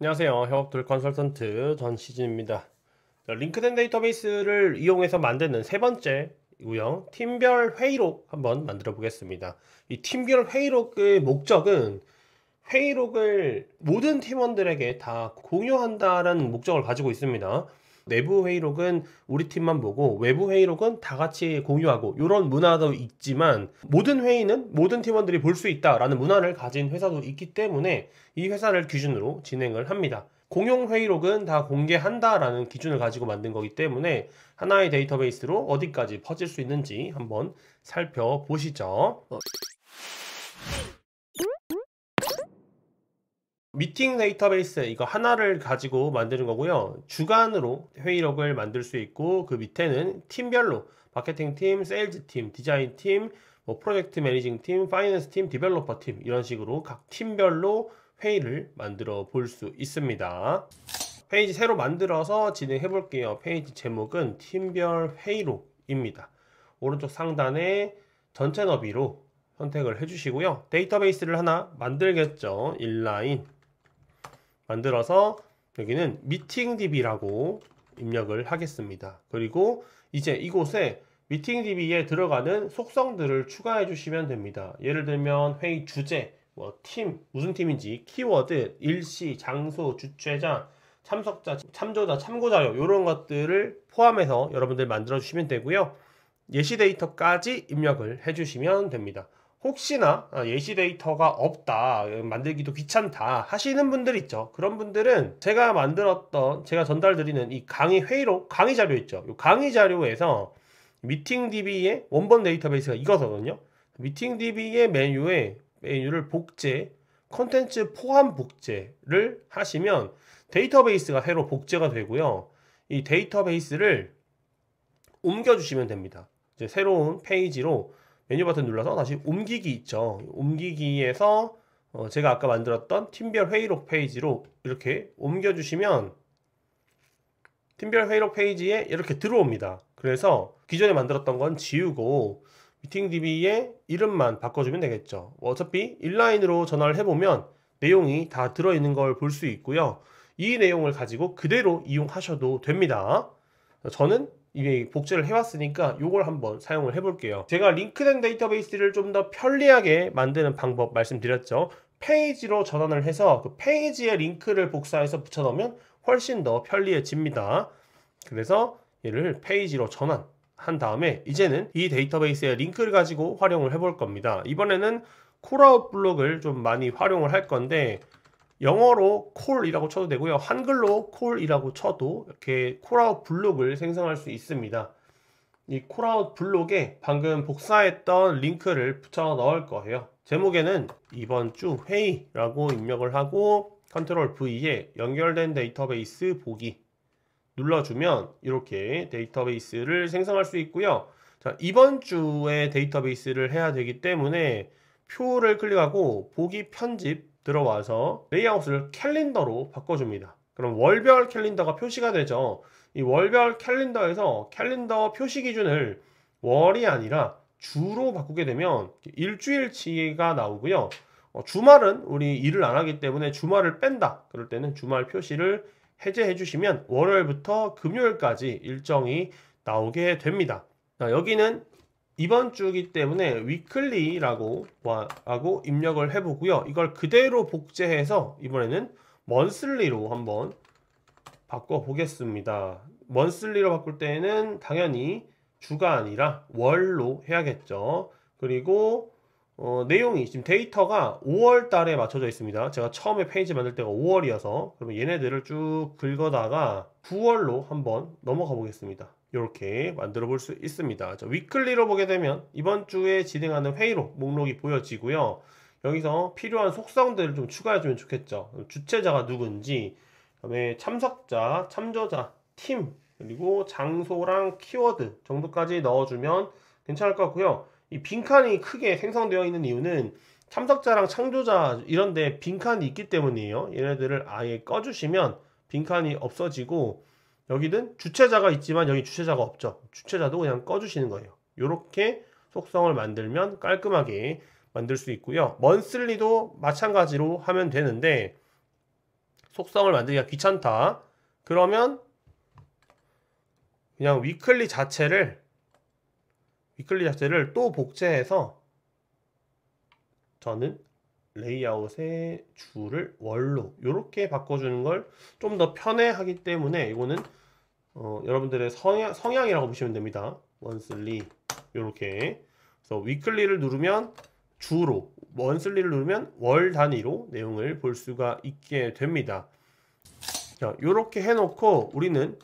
안녕하세요. 협업돌 컨설턴트 전시진입니다. 링크된 데이터베이스를 이용해서 만드는 세 번째 우영 팀별 회의록 한번 만들어 보겠습니다. 이 팀별 회의록의 목적은 회의록을 모든 팀원들에게 다 공유한다는 목적을 가지고 있습니다. 내부 회의록은 우리 팀만 보고 외부 회의록은 다 같이 공유하고 이런 문화도 있지만 모든 회의는 모든 팀원들이 볼 수 있다라는 문화를 가진 회사도 있기 때문에 이 회사를 기준으로 진행을 합니다. 공용 회의록은 다 공개한다라는 기준을 가지고 만든 거기 때문에 하나의 데이터베이스로 어디까지 퍼질 수 있는지 한번 살펴보시죠. 미팅 데이터베이스 이거 하나를 가지고 만드는 거고요. 주간으로 회의록을 만들 수 있고 그 밑에는 팀별로 마케팅 팀, 세일즈 팀, 디자인 팀, 뭐 프로젝트 매니징 팀, 파이낸스 팀, 디벨로퍼 팀 이런 식으로 각 팀별로 회의를 만들어 볼 수 있습니다. 페이지 새로 만들어서 진행해 볼게요. 페이지 제목은 팀별 회의록입니다. 오른쪽 상단에 전체 너비로 선택을 해주시고요. 데이터베이스를 하나 만들겠죠. 인라인 만들어서 여기는 미팅DB라고 입력을 하겠습니다. 그리고 이제 이곳에 미팅DB에 들어가는 속성들을 추가해 주시면 됩니다. 예를 들면 회의 주제, 뭐 팀, 무슨 팀인지, 키워드, 일시, 장소, 주최자, 참석자, 참조자, 참고자료 이런 것들을 포함해서 여러분들 만들어 주시면 되고요. 예시 데이터까지 입력을 해 주시면 됩니다. 혹시나 어, 예시 데이터가 없다, 어, 만들기도 귀찮다 하시는 분들 있죠. 그런 분들은 제가 만들었던, 제가 전달드리는 이 강의 회의록, 강의 자료 있죠. 이 강의 자료에서 미팅 DB의 원본 데이터베이스가 이거거든요. 미팅 DB의 메뉴에 메뉴를 복제, 컨텐츠 포함 복제를 하시면 데이터베이스가 새로 복제가 되고요. 이 데이터베이스를 옮겨주시면 됩니다. 이제 새로운 페이지로 메뉴 버튼 눌러서 다시 옮기기 있죠. 옮기기에서 어 제가 아까 만들었던 팀별 회의록 페이지로 이렇게 옮겨주시면 팀별 회의록 페이지에 이렇게 들어옵니다. 그래서 기존에 만들었던 건 지우고 미팅 DB의 이름만 바꿔주면 되겠죠. 어차피 인라인으로 전화를 해보면 내용이 다 들어있는 걸 볼 수 있고요. 이 내용을 가지고 그대로 이용하셔도 됩니다. 저는 이게 복제를 해왔으니까 이걸 한번 사용을 해볼게요. 제가 링크된 데이터베이스를 좀 더 편리하게 만드는 방법 말씀드렸죠. 페이지로 전환을 해서 그 페이지에 링크를 복사해서 붙여넣으면 훨씬 더 편리해집니다. 그래서 얘를 페이지로 전환 한 다음에 이제는 이 데이터베이스의 링크를 가지고 활용을 해볼 겁니다. 이번에는 콜아웃 블록을 좀 많이 활용을 할 건데 영어로 콜이라고 쳐도 되고요. 한글로 콜이라고 쳐도 이렇게 콜아웃 블록을 생성할 수 있습니다. 이 콜아웃 블록에 방금 복사했던 링크를 붙여 넣을 거예요. 제목에는 이번 주 회의라고 입력을 하고 컨트롤 V에 연결된 데이터베이스 보기 눌러주면 이렇게 데이터베이스를 생성할 수 있고요. 자, 이번 주에 데이터베이스를 해야 되기 때문에 표를 클릭하고 보기 편집 들어와서 레이아웃을 캘린더로 바꿔줍니다. 그럼 월별 캘린더가 표시가 되죠. 이 월별 캘린더에서 캘린더 표시 기준을 월이 아니라 주로 바꾸게 되면 일주일치가 나오고요. 어, 주말은 우리 일을 안 하기 때문에 주말을 뺀다. 그럴 때는 주말 표시를 해제해 주시면 월요일부터 금요일까지 일정이 나오게 됩니다. 여기는 이번 주기 때문에 위클리라고 하고 입력을 해보고요. 이걸 그대로 복제해서 이번에는 먼슬리로 한번 바꿔보겠습니다. 먼슬리로 바꿀 때에는 당연히 주가 아니라 월로 해야겠죠. 그리고 어, 내용이 지금 데이터가 5월 달에 맞춰져 있습니다. 제가 처음에 페이지 만들 때가 5월이어서 그러면 얘네들을 쭉 긁어다가 9월로 한번 넘어가 보겠습니다. 이렇게 만들어 볼 수 있습니다. 자, 위클리로 보게 되면 이번 주에 진행하는 회의록 목록이 보여지고요. 여기서 필요한 속성들을 좀 추가해 주면 좋겠죠. 주체자가 누군지, 그다음에 참석자, 참조자, 팀, 그리고 장소랑 키워드 정도까지 넣어주면 괜찮을 것 같고요. 이 빈칸이 크게 생성되어 있는 이유는 참석자랑 창조자 이런데 빈칸이 있기 때문이에요. 얘네들을 아예 꺼주시면 빈칸이 없어지고 여기는 주체자가 있지만 여기 주체자가 없죠. 주체자도 그냥 꺼주시는 거예요. 이렇게 속성을 만들면 깔끔하게 만들 수 있고요. 먼슬리도 마찬가지로 하면 되는데 속성을 만들기가 귀찮다. 그러면 그냥 위클리 자체를 위클리 자체를또 복제해서 저는 레이아웃의 줄을 월로 이렇게 바꿔주는 걸 좀 더 편해하기 때문에 이거는 어, 여러분들의 성향, 성향이라고 보시면 됩니다. 원슬리 이렇게 그래서 위클리를 누르면 주로 원슬리를 누르면 월 단위로 내용을 볼 수가 있게 됩니다. 자 이렇게 해놓고 우리는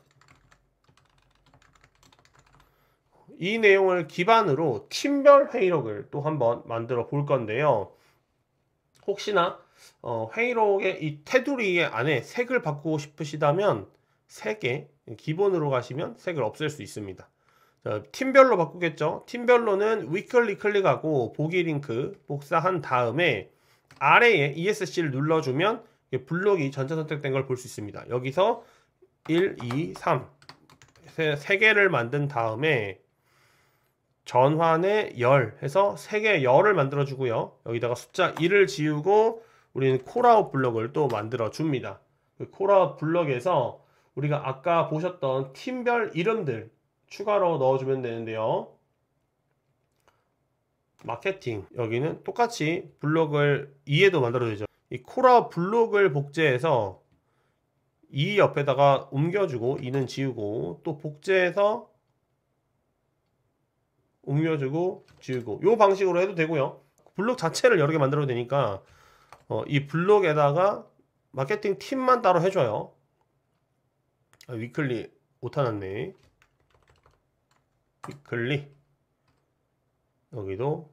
이 내용을 기반으로 팀별 회의록을 또 한번 만들어 볼 건데요. 혹시나 어, 회의록의 이 테두리 안에 색을 바꾸고 싶으시다면 색에 기본으로 가시면 색을 없앨 수 있습니다. 자, 팀별로 바꾸겠죠. 팀별로는 위클리 클릭하고 보기 링크 복사한 다음에 아래에 ESC를 눌러주면 블록이 전체 선택된 걸 볼 수 있습니다. 여기서 1, 2, 3 세, 개를 만든 다음에 전환의 열 해서 3개의 열을 만들어 주고요. 여기다가 숫자 1을 지우고 우리는 콜아웃 블럭을 또 만들어 줍니다. 그 콜아웃 블럭에서 우리가 아까 보셨던 팀별 이름들 추가로 넣어주면 되는데요. 마케팅 여기는 똑같이 블록을 2에도 만들어도 되죠. 이콜아 블록을 복제해서 2 옆에다가 옮겨주고 2는 지우고 또 복제해서 옮겨주고 지우고 요 방식으로 해도 되고요. 블록 자체를 여러 개 만들어도 되니까 어, 이 블록에다가 마케팅 팀만 따로 해줘요. 아, 위클리 오타났네. 위클리 여기도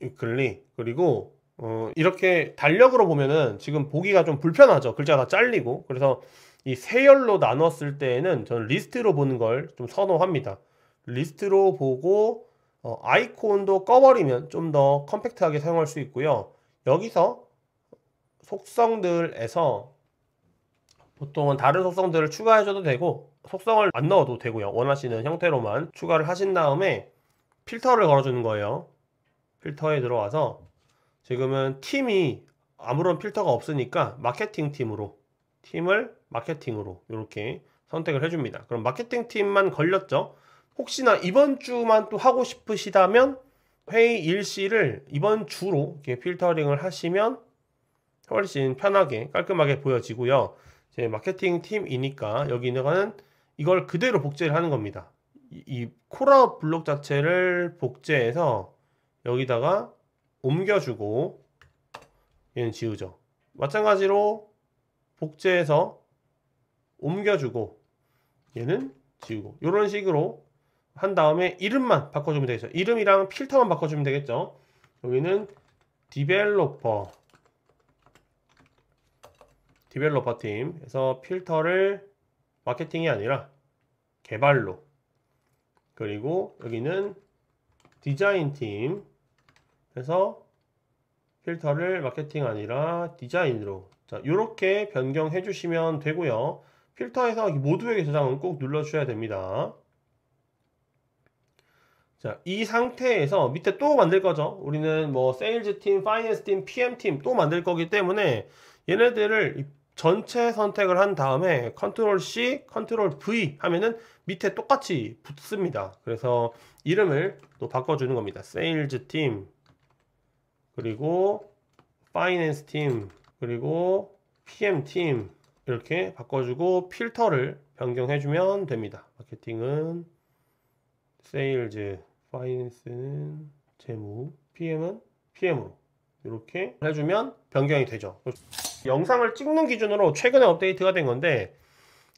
위클리 그리고 어, 이렇게 달력으로 보면은 지금 보기가 좀 불편하죠. 글자가 다 잘리고 그래서 이 세열로 나눴을 때에는 저는 리스트로 보는 걸 좀 선호합니다. 리스트로 보고 어, 아이콘도 꺼버리면 좀 더 컴팩트하게 사용할 수 있고요. 여기서 속성들에서 보통은 다른 속성들을 추가해줘도 되고 속성을 안 넣어도 되고요. 원하시는 형태로만 추가를 하신 다음에 필터를 걸어주는 거예요. 필터에 들어와서 지금은 팀이 아무런 필터가 없으니까 마케팅 팀으로 팀을 마케팅으로 이렇게 선택을 해줍니다. 그럼 마케팅 팀만 걸렸죠? 혹시나 이번 주만 또 하고 싶으시다면 회의 일시를 이번 주로 이렇게 필터링을 하시면 훨씬 편하게 깔끔하게 보여지고요. 제 마케팅 팀이니까 여기 있는 이걸 그대로 복제를 하는 겁니다. 이, 이 코라 블록 자체를 복제해서 여기다가 옮겨주고 얘는 지우죠. 마찬가지로 복제해서 옮겨주고 얘는 지우고 이런 식으로 한 다음에 이름만 바꿔주면 되겠죠. 이름이랑 필터만 바꿔주면 되겠죠. 여기는 디벨로퍼 디벨로퍼 팀에서 필터를 마케팅이 아니라 개발로 그리고 여기는 디자인 팀에서 필터를 마케팅 아니라 디자인으로 자 이렇게 변경해 주시면 되고요 필터에서 모두에게 저장은 꼭 눌러 주셔야 됩니다 자, 이 상태에서 밑에 또 만들 거죠. 우리는 뭐 세일즈 팀, 파이낸스 팀, PM 팀 또 만들 거기 때문에 얘네들을 전체 선택을 한 다음에 컨트롤 C, 컨트롤 V 하면은 밑에 똑같이 붙습니다. 그래서 이름을 또 바꿔주는 겁니다. 세일즈 팀, 그리고 파이낸스 팀, 그리고 PM 팀 이렇게 바꿔주고 필터를 변경해주면 됩니다. 마케팅은 세일즈 파이낸스는 재무, PM은 PM으로 이렇게 해주면 변경이 되죠. 영상을 찍는 기준으로 최근에 업데이트가 된 건데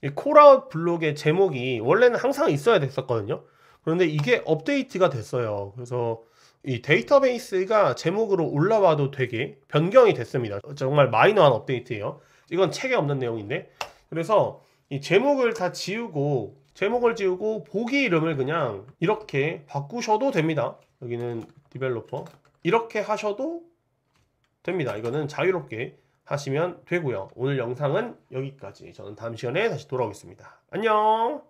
이 콜아웃 블록의 제목이 원래는 항상 있어야 됐었거든요. 그런데 이게 업데이트가 됐어요. 그래서 이 데이터베이스가 제목으로 올라와도 되게 변경이 됐습니다. 정말 마이너한 업데이트예요. 이건 책에 없는 내용인데 그래서 이 제목을 다 지우고 제목을 지우고 보기 이름을 그냥 이렇게 바꾸셔도 됩니다. 여기는 디벨로퍼 이렇게 하셔도 됩니다. 이거는 자유롭게 하시면 되고요. 오늘 영상은 여기까지. 저는 다음 시간에 다시 돌아오겠습니다. 안녕!